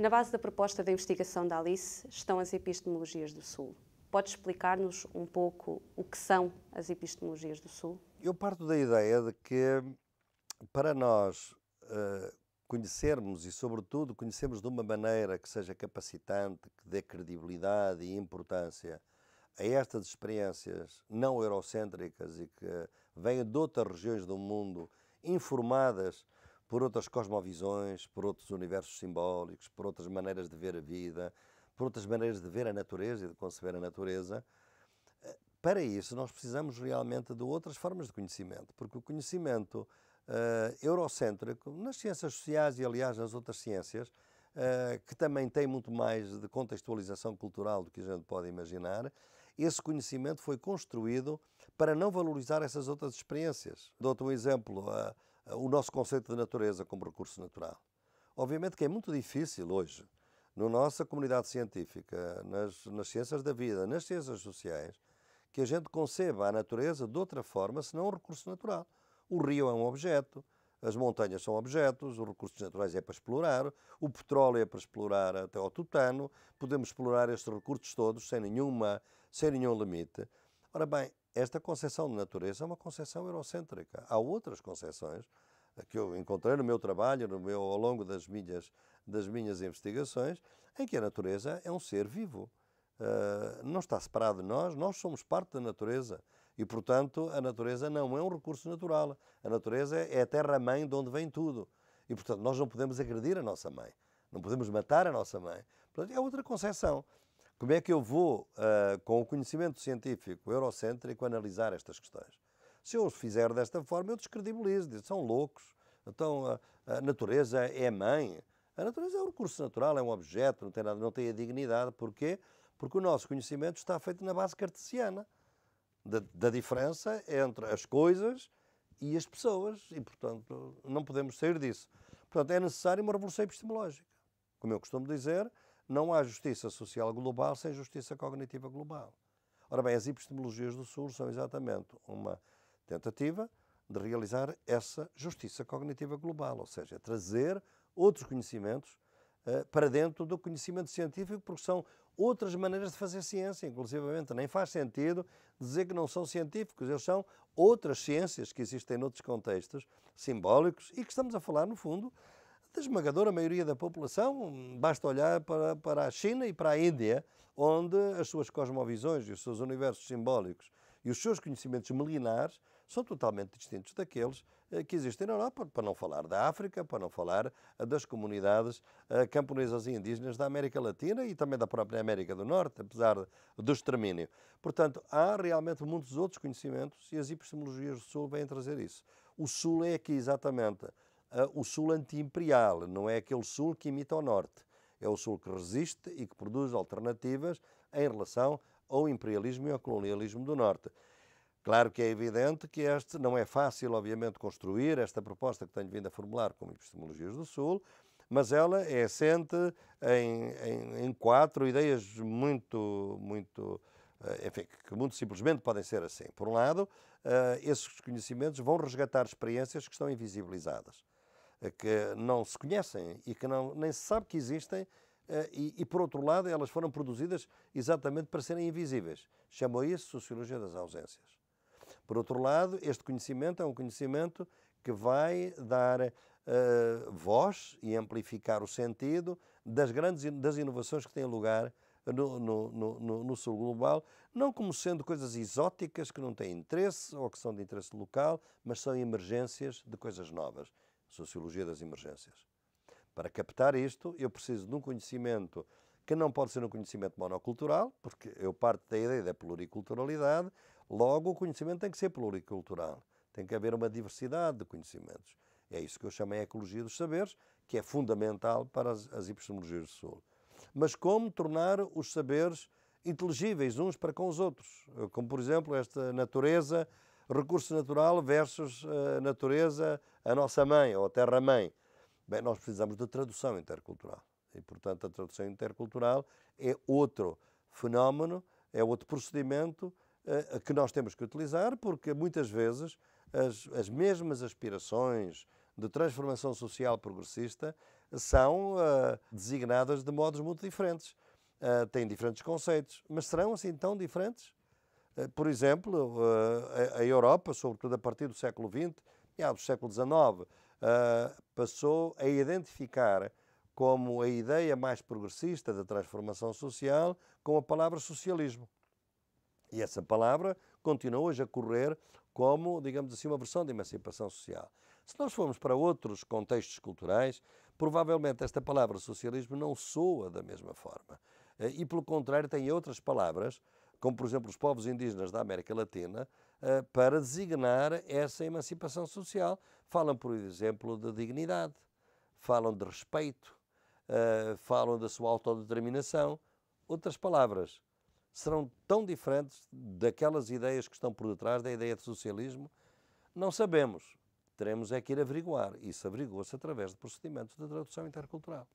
Na base da proposta da investigação da Alice estão as epistemologias do Sul. Pode explicar-nos um pouco o que são as epistemologias do Sul? Eu parto da ideia de que, para nós uh, conhecermos e, sobretudo, conhecermos de uma maneira que seja capacitante, que dê credibilidade e importância a estas experiências não eurocêntricas e que vêm de outras regiões do mundo informadas por outras cosmovisões, por outros universos simbólicos, por outras maneiras de ver a vida, por outras maneiras de ver a natureza e de conceber a natureza. Eh, para isso, nós precisamos realmente de outras formas de conhecimento, porque o conhecimento uh, eurocêntrico, nas ciências sociais e, aliás, nas outras ciências, Uh, que também tem muito mais de contextualização cultural do que a gente pode imaginar, esse conhecimento foi construído para não valorizar essas outras experiências. Dou-te um exemplo. Uh, eh, o nosso conceito de natureza como recurso natural. Obviamente que é muito difícil hoje, na nossa comunidade científica, nas, nas ciências da vida, nas ciências sociais, que a gente conceba a natureza de outra forma senão um recurso natural. O rio é um objeto, as montanhas são objetos, os recursos naturais é para explorar, o petróleo é para explorar até ao tutano, podemos explorar estes recursos todos sem, nenhuma, sem nenhum limite. Ora bem, esta concepção de natureza é uma concepção eurocêntrica. Há outras concepções eh, que eu encontrei no meu trabalho, no meu, ao longo das minhas, das minhas investigações, em que a natureza é um ser vivo. Uh, não está separado de nós, nós somos parte da natureza e, portanto, a natureza não é um recurso natural. A natureza é, é a terra-mãe de onde vem tudo e, portanto, nós não podemos agredir a nossa mãe, não podemos matar a nossa mãe. Portanto, é outra concepção. Como é que eu vou, uh, com o conhecimento científico eurocêntrico, analisar estas questões? Se eu os fizer desta forma, eu descredibilizo, digo, são loucos. Então, a, a, natureza é mãe. A natureza é um recurso natural, é um objeto, não tem, nada, não tem a dignidade. Porquê? Porque o nosso conhecimento está feito na base cartesiana da, da diferença entre as coisas e as pessoas. E, portanto, não podemos sair disso. Portanto, é necessário uma revolução epistemológica. Como eu costumo dizer, não há justiça social global sem justiça cognitiva global. Ora bem, as epistemologias do Sul são exatamente uma tentativa de realizar essa justiça cognitiva global, ou seja, trazer outros conhecimentos uh, para dentro do conhecimento científico, porque são outras maneiras de fazer ciência, inclusivamente. Nem faz sentido dizer que não são científicos, eles são outras ciências que existem noutros contextos simbólicos e que estamos a falar, no fundo, da esmagadora maioria da população, basta olhar para, para a China e para a Índia, onde as suas cosmovisões e os seus universos simbólicos e os seus conhecimentos milenares são totalmente distintos daqueles eh, que existem na Europa, para não falar da África, para não falar eh, das comunidades eh, camponesas e indígenas da América Latina e também da própria América do Norte, apesar do extermínio. Portanto, há realmente muitos outros conhecimentos e as epistemologias do Sul vêm trazer isso. O Sul é aqui exatamente o sul anti-imperial, não é aquele sul que imita o norte. É o sul que resiste e que produz alternativas em relação ao imperialismo e ao colonialismo do norte. Claro que é evidente que este não é fácil, obviamente, construir esta proposta que tenho vindo a formular como epistemologias do sul, mas ela é assente em, em, em, quatro ideias muito, muito, eh, enfim, que muito simplesmente podem ser assim. Por um lado, eh, esses conhecimentos vão resgatar experiências que estão invisibilizadas. Eh, que não se conhecem e que não, nem se sabe que existem, eh, e, e, por outro lado elas foram produzidas exatamente para serem invisíveis. Chamou isso sociologia das ausências. Por outro lado, este conhecimento é um conhecimento que vai dar uh, voz e amplificar o sentido das grandes das inovações que têm lugar no, no, no, no, sul global, não como sendo coisas exóticas que não têm interesse ou que são de interesse local, mas são emergências de coisas novas. Sociologia das Emergências. Para captar isto, eu preciso de um conhecimento que não pode ser um conhecimento monocultural, porque eu parto da ideia da pluriculturalidade, logo o conhecimento tem que ser pluricultural. Tem que haver uma diversidade de conhecimentos. É isso que eu chamo a ecologia dos saberes, que é fundamental para as, as epistemologias do Sul. Mas como tornar os saberes inteligíveis uns para com os outros? Como, por exemplo, esta natureza recurso natural versus a eh, natureza, a nossa mãe ou a terra-mãe. Bem, nós precisamos de tradução intercultural. E, portanto, a tradução intercultural é outro fenómeno, é outro procedimento uh, que nós temos que utilizar, porque muitas vezes as, as mesmas aspirações de transformação social progressista são uh, designadas de modos muito diferentes. Uh, têm diferentes conceitos, mas serão assim tão diferentes? Eh, por exemplo, eh, a Europa, sobretudo a partir do século XX, e do século XIX, eh, passou a identificar como a ideia mais progressista da transformação social com a palavra socialismo. E essa palavra continua hoje a correr como, digamos assim, uma versão de emancipação social. Se nós formos para outros contextos culturais, provavelmente esta palavra socialismo não soa da mesma forma. E, pelo contrário, tem outras palavras como por exemplo os povos indígenas da América Latina, eh, para designar essa emancipação social. Falam, por exemplo, de dignidade, falam de respeito, eh, falam da sua autodeterminação. Outras palavras serão tão diferentes daquelas ideias que estão por detrás da ideia de socialismo? Não sabemos. Teremos é que ir averiguar. Isso averigou-se através de procedimentos de tradução intercultural.